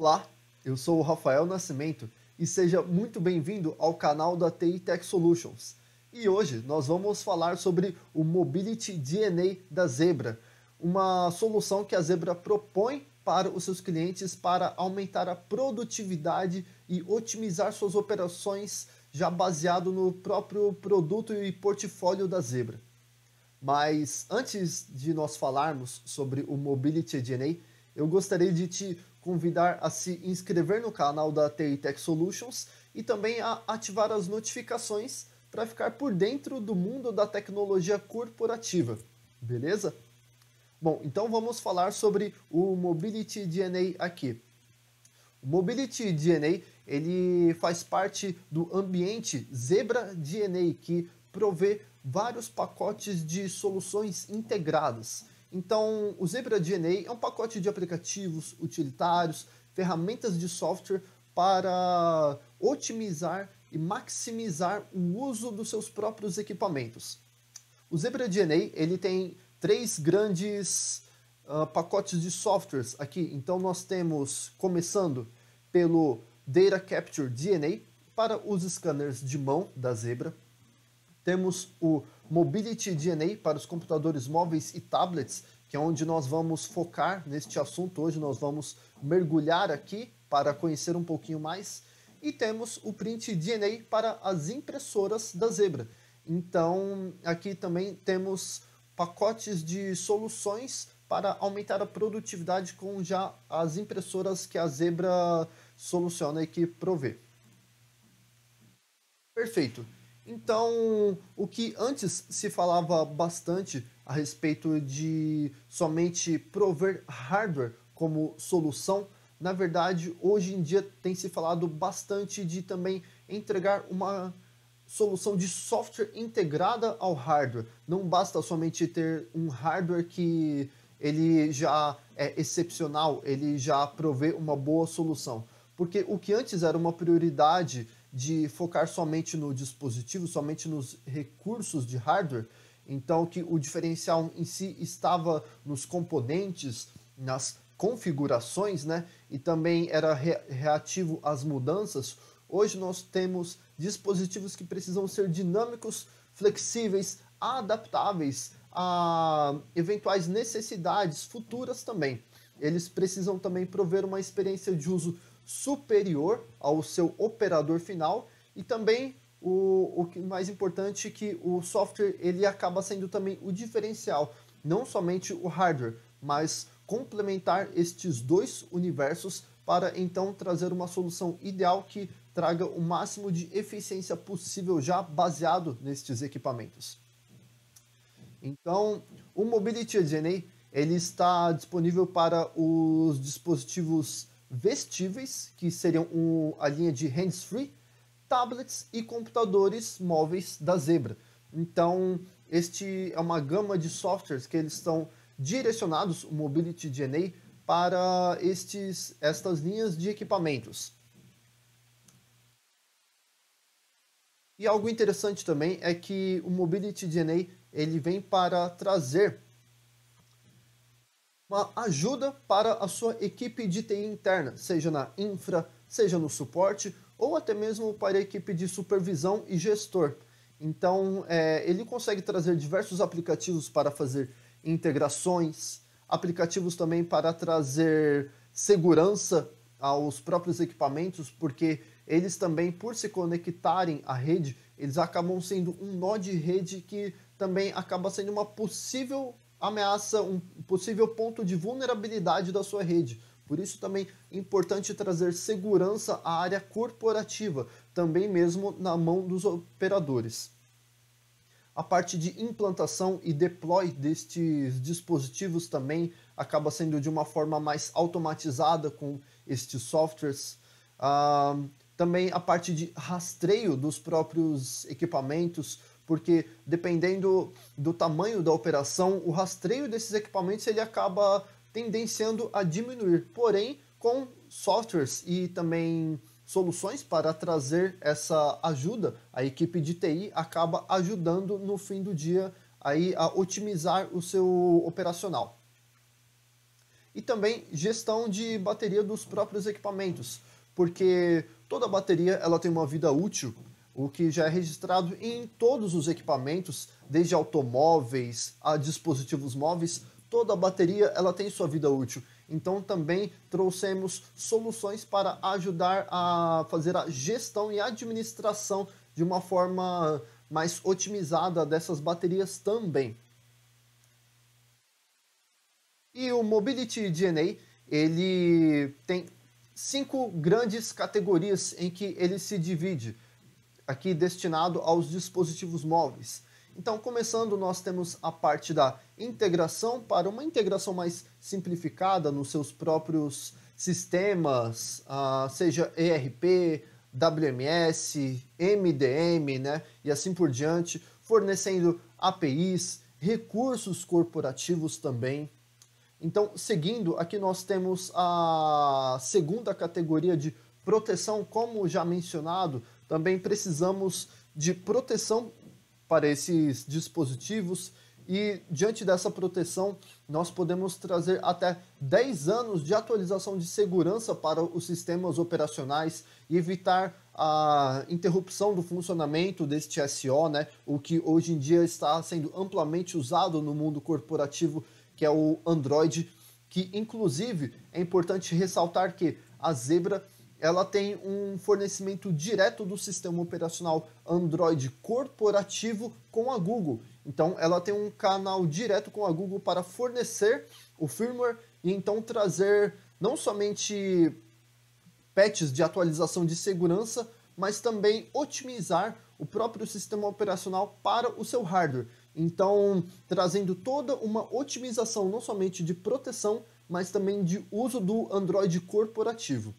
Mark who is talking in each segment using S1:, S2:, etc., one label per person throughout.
S1: Olá, eu sou o Rafael Nascimento e seja muito bem-vindo ao canal da TI Tech Solutions. E hoje nós vamos falar sobre o Mobility DNA da Zebra, uma solução que a Zebra propõe para os seus clientes para aumentar a produtividade e otimizar suas operações, já baseado no próprio produto e portfólio da Zebra. Mas antes de nós falarmos sobre o Mobility DNA, eu gostaria de te convidar a se inscrever no canal da TI Tech Solutions e também a ativar as notificações para ficar por dentro do mundo da tecnologia corporativa, beleza? Bom, então vamos falar sobre o Mobility DNA aqui. O Mobility DNA ele faz parte do ambiente Zebra DNA que provê vários pacotes de soluções integradas então, o Zebra DNA é um pacote de aplicativos utilitários, ferramentas de software para otimizar e maximizar o uso dos seus próprios equipamentos. O Zebra DNA ele tem três grandes uh, pacotes de softwares aqui. Então, nós temos, começando pelo Data Capture DNA para os scanners de mão da Zebra, temos o Mobility DNA para os computadores móveis e tablets, que é onde nós vamos focar neste assunto hoje, nós vamos mergulhar aqui para conhecer um pouquinho mais. E temos o Print DNA para as impressoras da Zebra. Então, aqui também temos pacotes de soluções para aumentar a produtividade com já as impressoras que a Zebra soluciona e que provê. Perfeito. Então, o que antes se falava bastante a respeito de somente prover hardware como solução, na verdade, hoje em dia tem se falado bastante de também entregar uma solução de software integrada ao hardware. Não basta somente ter um hardware que ele já é excepcional, ele já provê uma boa solução. Porque o que antes era uma prioridade de focar somente no dispositivo, somente nos recursos de hardware. Então, que o diferencial em si estava nos componentes, nas configurações, né? E também era re reativo às mudanças. Hoje nós temos dispositivos que precisam ser dinâmicos, flexíveis, adaptáveis a eventuais necessidades futuras também. Eles precisam também prover uma experiência de uso superior ao seu operador final e também o, o que mais importante que o software ele acaba sendo também o diferencial, não somente o hardware, mas complementar estes dois universos para então trazer uma solução ideal que traga o máximo de eficiência possível já baseado nestes equipamentos. Então, o Mobility DNA ele está disponível para os dispositivos vestíveis, que seriam a linha de hands-free, tablets e computadores móveis da Zebra. Então, este é uma gama de softwares que eles estão direcionados, o Mobility DNA, para estes, estas linhas de equipamentos. E algo interessante também é que o Mobility DNA ele vem para trazer uma ajuda para a sua equipe de TI interna, seja na infra, seja no suporte ou até mesmo para a equipe de supervisão e gestor. Então, é, ele consegue trazer diversos aplicativos para fazer integrações, aplicativos também para trazer segurança aos próprios equipamentos, porque eles também, por se conectarem à rede, eles acabam sendo um nó de rede que também acaba sendo uma possível ameaça um possível ponto de vulnerabilidade da sua rede. Por isso também é importante trazer segurança à área corporativa, também mesmo na mão dos operadores. A parte de implantação e deploy destes dispositivos também acaba sendo de uma forma mais automatizada com estes softwares. Ah, também a parte de rastreio dos próprios equipamentos, porque dependendo do tamanho da operação, o rastreio desses equipamentos ele acaba tendenciando a diminuir. Porém, com softwares e também soluções para trazer essa ajuda, a equipe de TI acaba ajudando no fim do dia aí a otimizar o seu operacional. E também gestão de bateria dos próprios equipamentos, porque toda bateria ela tem uma vida útil o que já é registrado em todos os equipamentos, desde automóveis a dispositivos móveis, toda a bateria ela tem sua vida útil. Então também trouxemos soluções para ajudar a fazer a gestão e administração de uma forma mais otimizada dessas baterias também. E o Mobility DNA, ele tem cinco grandes categorias em que ele se divide aqui destinado aos dispositivos móveis. Então, começando, nós temos a parte da integração para uma integração mais simplificada nos seus próprios sistemas, uh, seja ERP, WMS, MDM, né, e assim por diante, fornecendo APIs, recursos corporativos também. Então, seguindo, aqui nós temos a segunda categoria de proteção, como já mencionado, também precisamos de proteção para esses dispositivos e diante dessa proteção nós podemos trazer até 10 anos de atualização de segurança para os sistemas operacionais e evitar a interrupção do funcionamento deste SO, né, o que hoje em dia está sendo amplamente usado no mundo corporativo, que é o Android, que inclusive é importante ressaltar que a Zebra ela tem um fornecimento direto do sistema operacional Android corporativo com a Google. Então, ela tem um canal direto com a Google para fornecer o firmware e então trazer não somente patches de atualização de segurança, mas também otimizar o próprio sistema operacional para o seu hardware. Então, trazendo toda uma otimização não somente de proteção, mas também de uso do Android corporativo.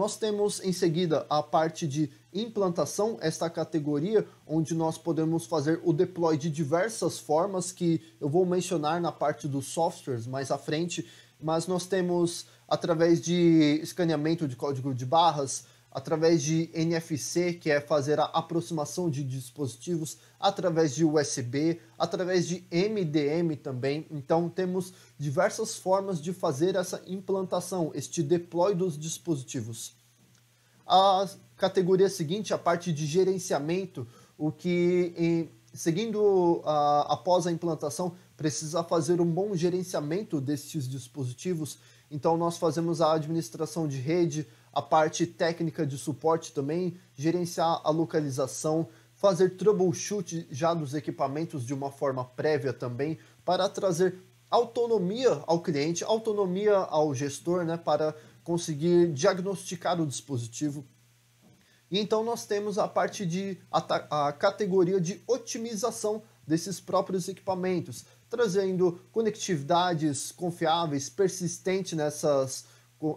S1: Nós temos em seguida a parte de implantação, esta categoria onde nós podemos fazer o deploy de diversas formas que eu vou mencionar na parte dos softwares mais à frente, mas nós temos através de escaneamento de código de barras, através de NFC, que é fazer a aproximação de dispositivos, através de USB, através de MDM também. Então temos diversas formas de fazer essa implantação, este deploy dos dispositivos. A categoria seguinte, a parte de gerenciamento, o que em, seguindo a, após a implantação precisa fazer um bom gerenciamento destes dispositivos. Então nós fazemos a administração de rede, a parte técnica de suporte também, gerenciar a localização, fazer troubleshoot já dos equipamentos de uma forma prévia também, para trazer autonomia ao cliente, autonomia ao gestor, né, para conseguir diagnosticar o dispositivo. E então nós temos a parte de a, a categoria de otimização desses próprios equipamentos, trazendo conectividades confiáveis, persistentes nessas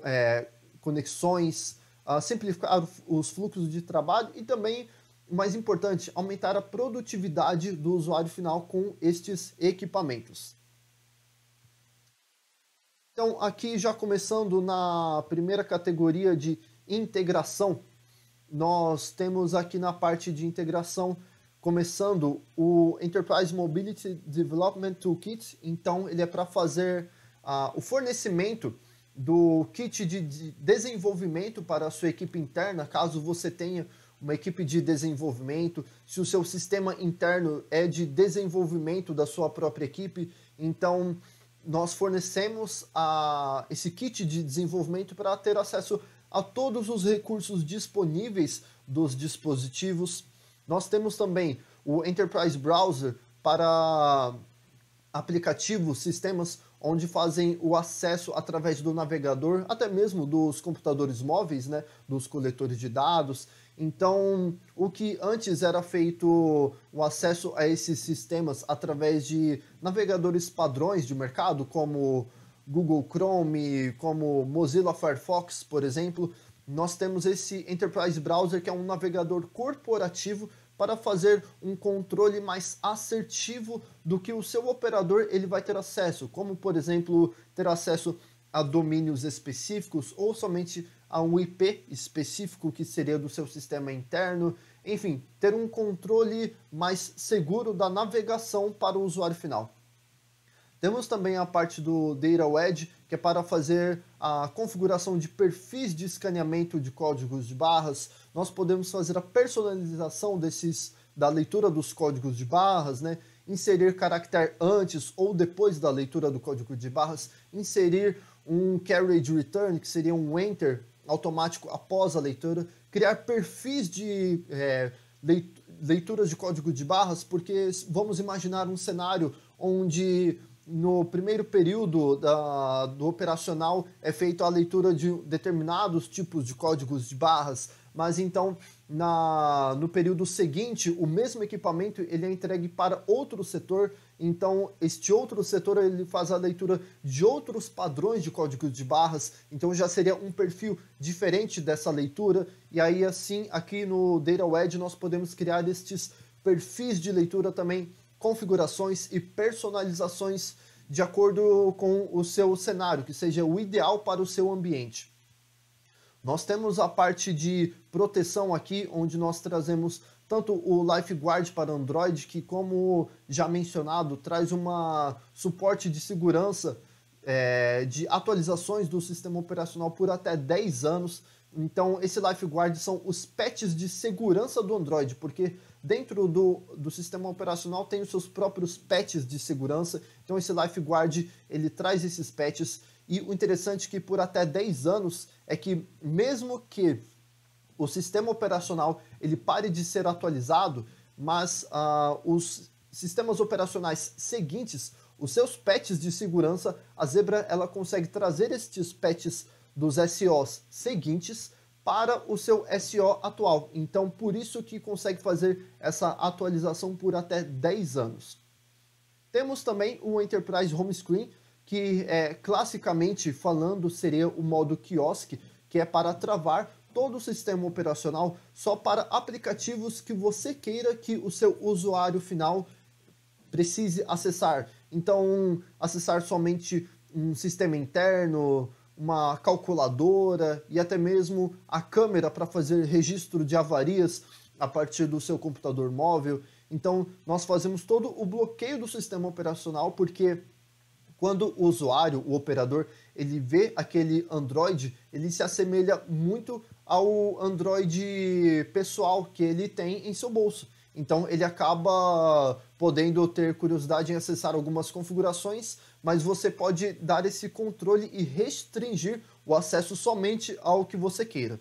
S1: é, conexões, uh, simplificar os fluxos de trabalho e também, mais importante, aumentar a produtividade do usuário final com estes equipamentos. Então, aqui já começando na primeira categoria de integração, nós temos aqui na parte de integração, começando o Enterprise Mobility Development Toolkit. Então, ele é para fazer uh, o fornecimento do kit de desenvolvimento para a sua equipe interna, caso você tenha uma equipe de desenvolvimento, se o seu sistema interno é de desenvolvimento da sua própria equipe, então nós fornecemos a, esse kit de desenvolvimento para ter acesso a todos os recursos disponíveis dos dispositivos. Nós temos também o Enterprise Browser para aplicativos, sistemas onde fazem o acesso através do navegador, até mesmo dos computadores móveis, né, dos coletores de dados. Então, o que antes era feito o acesso a esses sistemas através de navegadores padrões de mercado, como Google Chrome, como Mozilla Firefox, por exemplo, nós temos esse Enterprise Browser que é um navegador corporativo para fazer um controle mais assertivo do que o seu operador ele vai ter acesso, como por exemplo ter acesso a domínios específicos ou somente a um IP específico que seria do seu sistema interno, enfim, ter um controle mais seguro da navegação para o usuário final. Temos também a parte do Data Wedge, que é para fazer a configuração de perfis de escaneamento de códigos de barras. Nós podemos fazer a personalização desses da leitura dos códigos de barras, né? inserir caractere antes ou depois da leitura do código de barras, inserir um carriage return, que seria um enter automático após a leitura, criar perfis de é, leituras de código de barras, porque vamos imaginar um cenário onde no primeiro período da, do operacional é feita a leitura de determinados tipos de códigos de barras, mas então na, no período seguinte o mesmo equipamento ele é entregue para outro setor, então este outro setor ele faz a leitura de outros padrões de códigos de barras, então já seria um perfil diferente dessa leitura e aí assim aqui no DataWedge nós podemos criar estes perfis de leitura também configurações e personalizações de acordo com o seu cenário, que seja o ideal para o seu ambiente. Nós temos a parte de proteção aqui, onde nós trazemos tanto o LifeGuard para Android, que como já mencionado, traz uma suporte de segurança é, de atualizações do sistema operacional por até 10 anos. Então, esse LifeGuard são os patches de segurança do Android, porque Dentro do, do sistema operacional tem os seus próprios patches de segurança, então esse LifeGuard ele traz esses patches e o interessante é que por até 10 anos é que mesmo que o sistema operacional ele pare de ser atualizado, mas uh, os sistemas operacionais seguintes, os seus patches de segurança, a Zebra ela consegue trazer estes patches dos SOs seguintes para o seu SEO atual. Então, por isso que consegue fazer essa atualização por até 10 anos. Temos também o Enterprise Home Screen, que é, classicamente falando seria o modo quiosque, que é para travar todo o sistema operacional só para aplicativos que você queira que o seu usuário final precise acessar. Então, acessar somente um sistema interno, uma calculadora e até mesmo a câmera para fazer registro de avarias a partir do seu computador móvel. Então, nós fazemos todo o bloqueio do sistema operacional porque quando o usuário, o operador, ele vê aquele Android, ele se assemelha muito ao Android pessoal que ele tem em seu bolso. Então ele acaba podendo ter curiosidade em acessar algumas configurações, mas você pode dar esse controle e restringir o acesso somente ao que você queira.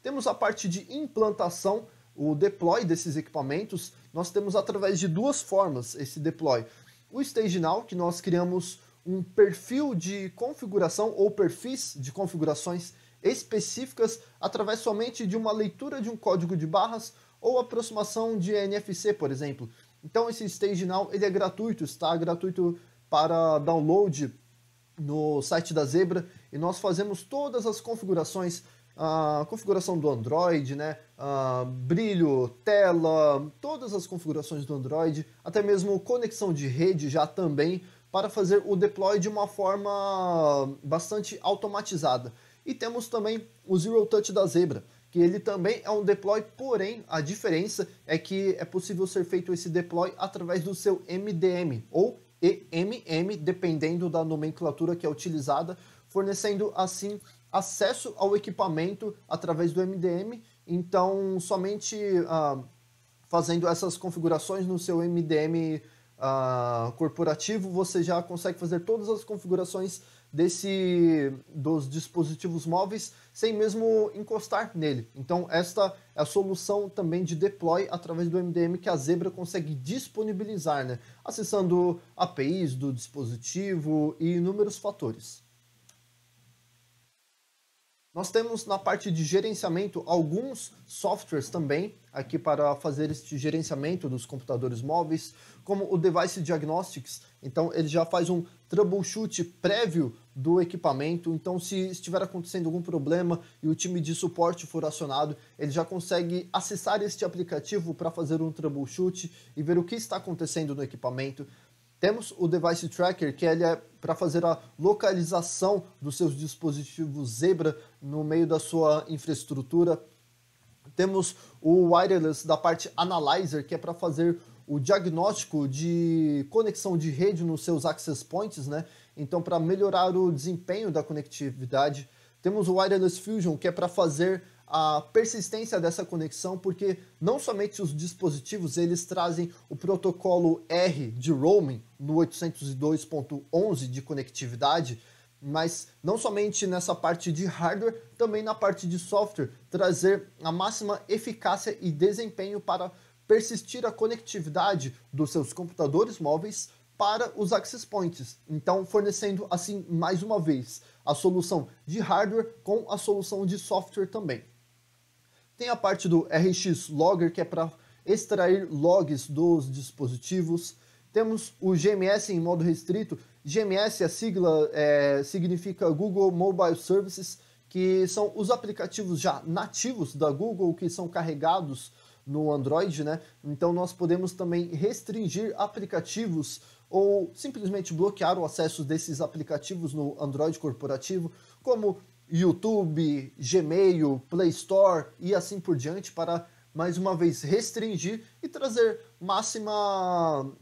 S1: Temos a parte de implantação, o deploy desses equipamentos, nós temos através de duas formas esse deploy. O Stage Now, que nós criamos um perfil de configuração ou perfis de configurações específicas através somente de uma leitura de um código de barras ou aproximação de NFC, por exemplo. Então esse Stage Now ele é gratuito, está gratuito para download no site da Zebra e nós fazemos todas as configurações, a configuração do Android, né, a brilho, tela, todas as configurações do Android, até mesmo conexão de rede já também para fazer o deploy de uma forma bastante automatizada. E temos também o Zero Touch da Zebra que ele também é um deploy, porém a diferença é que é possível ser feito esse deploy através do seu MDM ou EMM, dependendo da nomenclatura que é utilizada, fornecendo assim acesso ao equipamento através do MDM. Então, somente uh, fazendo essas configurações no seu MDM uh, ah, corporativo, você já consegue fazer todas as configurações desse dos dispositivos móveis sem mesmo encostar nele. Então esta é a solução também de deploy através do MDM que a Zebra consegue disponibilizar, né? acessando APIs do dispositivo e inúmeros fatores. Nós temos na parte de gerenciamento alguns softwares também aqui para fazer este gerenciamento dos computadores móveis, como o Device Diagnostics. Então ele já faz um troubleshoot prévio do equipamento. Então, se estiver acontecendo algum problema e o time de suporte for acionado, ele já consegue acessar este aplicativo para fazer um troubleshoot e ver o que está acontecendo no equipamento. Temos o Device Tracker, que ele é para fazer a localização dos seus dispositivos Zebra no meio da sua infraestrutura. Temos o wireless da parte Analyzer, que é para fazer o diagnóstico de conexão de rede nos seus access points, né? Então, para melhorar o desempenho da conectividade, temos o Wireless Fusion, que é para fazer a persistência dessa conexão, porque não somente os dispositivos, eles trazem o protocolo R de roaming no 802.11 de conectividade, mas não somente nessa parte de hardware, também na parte de software, trazer a máxima eficácia e desempenho para persistir a conectividade dos seus computadores móveis para os access points, então fornecendo assim mais uma vez a solução de hardware com a solução de software também. Tem a parte do RX Logger que é para extrair logs dos dispositivos. Temos o GMS em modo restrito. GMS, a sigla é, significa Google Mobile Services, que são os aplicativos já nativos da Google que são carregados no Android, né? Então nós podemos também restringir aplicativos ou simplesmente bloquear o acesso desses aplicativos no Android corporativo, como YouTube, Gmail, Play Store e assim por diante, para mais uma vez restringir e trazer máxima uh,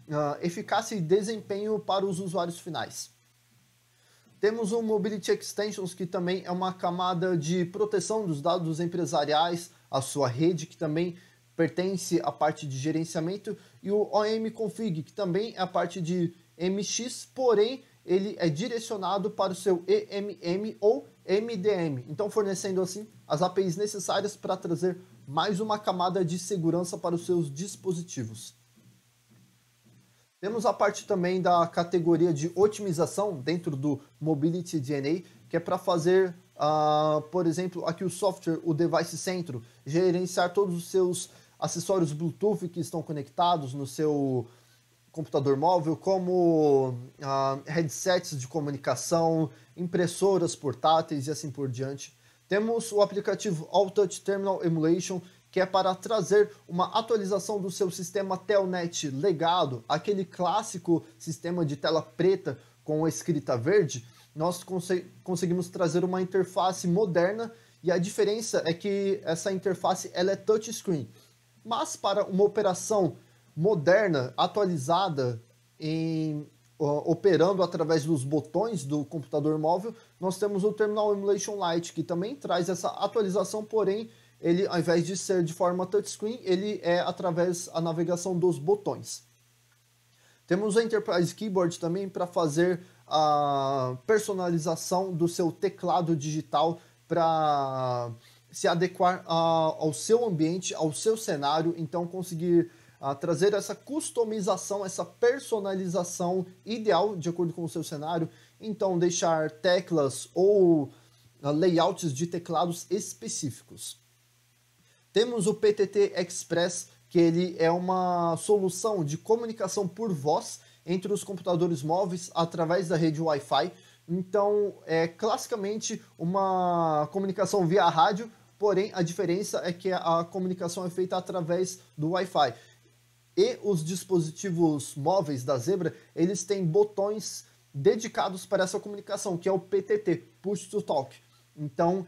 S1: eficácia e desempenho para os usuários finais. Temos o Mobility Extensions, que também é uma camada de proteção dos dados empresariais, a sua rede, que também pertence à parte de gerenciamento, e o OM Config que também é a parte de MX, porém ele é direcionado para o seu EMM ou MDM, então fornecendo assim as APIs necessárias para trazer mais uma camada de segurança para os seus dispositivos. Temos a parte também da categoria de otimização dentro do Mobility DNA, que é para fazer, uh, por exemplo, aqui o software, o device centro, gerenciar todos os seus acessórios Bluetooth que estão conectados no seu computador móvel, como ah, headsets de comunicação, impressoras portáteis e assim por diante. Temos o aplicativo All Touch Terminal Emulation, que é para trazer uma atualização do seu sistema Telnet legado, aquele clássico sistema de tela preta com escrita verde, nós conseguimos trazer uma interface moderna e a diferença é que essa interface ela é touchscreen. Mas para uma operação moderna, atualizada, em, uh, operando através dos botões do computador móvel, nós temos o Terminal Emulation Lite, que também traz essa atualização, porém, ele, ao invés de ser de forma touchscreen, ele é através da navegação dos botões. Temos o Enterprise Keyboard também para fazer a personalização do seu teclado digital para se adequar ah, ao seu ambiente, ao seu cenário, então conseguir ah, trazer essa customização, essa personalização ideal de acordo com o seu cenário, então deixar teclas ou ah, layouts de teclados específicos. Temos o PTT Express, que ele é uma solução de comunicação por voz entre os computadores móveis através da rede Wi-Fi. Então, é classicamente uma comunicação via rádio, porém a diferença é que a comunicação é feita através do Wi-Fi. E os dispositivos móveis da Zebra, eles têm botões dedicados para essa comunicação, que é o PTT, Push to Talk. Então,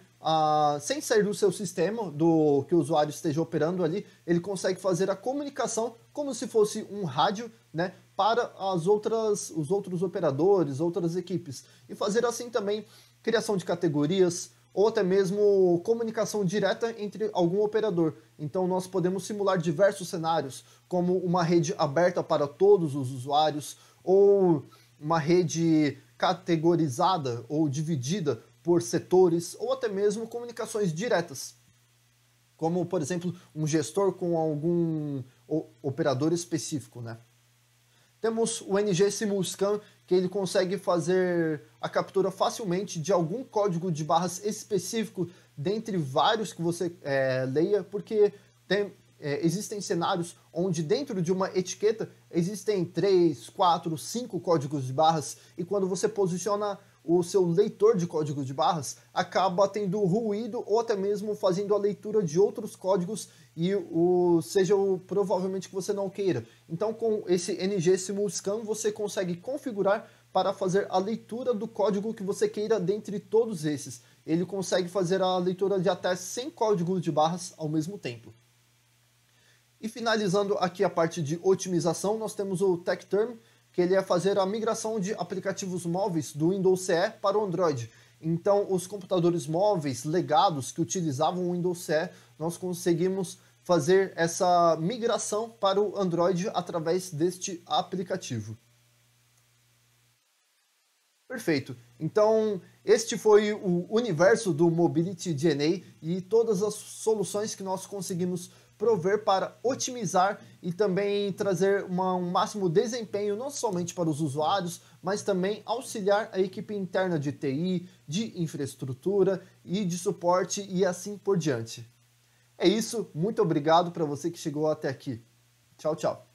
S1: sem sair do seu sistema, do que o usuário esteja operando ali, ele consegue fazer a comunicação como se fosse um rádio, né, para as outras, os outros operadores, outras equipes. E fazer assim também criação de categorias, ou até mesmo comunicação direta entre algum operador. Então nós podemos simular diversos cenários, como uma rede aberta para todos os usuários ou uma rede categorizada ou dividida por setores ou até mesmo comunicações diretas. Como, por exemplo, um gestor com algum operador específico, né? Temos o NG Simulscan, que ele consegue fazer a captura facilmente de algum código de barras específico dentre vários que você é, leia, porque tem, é, existem cenários onde dentro de uma etiqueta existem 3, 4, 5 códigos de barras, e quando você posiciona o seu leitor de códigos de barras acaba tendo ruído ou até mesmo fazendo a leitura de outros códigos e o seja o, provavelmente que você não queira. Então com esse NG Simulscan você consegue configurar para fazer a leitura do código que você queira dentre todos esses. Ele consegue fazer a leitura de até 100 códigos de barras ao mesmo tempo. E finalizando aqui a parte de otimização, nós temos o TechTerm, que ele ia fazer a migração de aplicativos móveis do Windows CE para o Android. Então, os computadores móveis legados que utilizavam o Windows CE, nós conseguimos fazer essa migração para o Android através deste aplicativo. Perfeito. Então, este foi o universo do Mobility DNA e todas as soluções que nós conseguimos prover para otimizar e também trazer uma, um máximo desempenho não somente para os usuários, mas também auxiliar a equipe interna de TI, de infraestrutura e de suporte e assim por diante. É isso, muito obrigado para você que chegou até aqui. Tchau, tchau.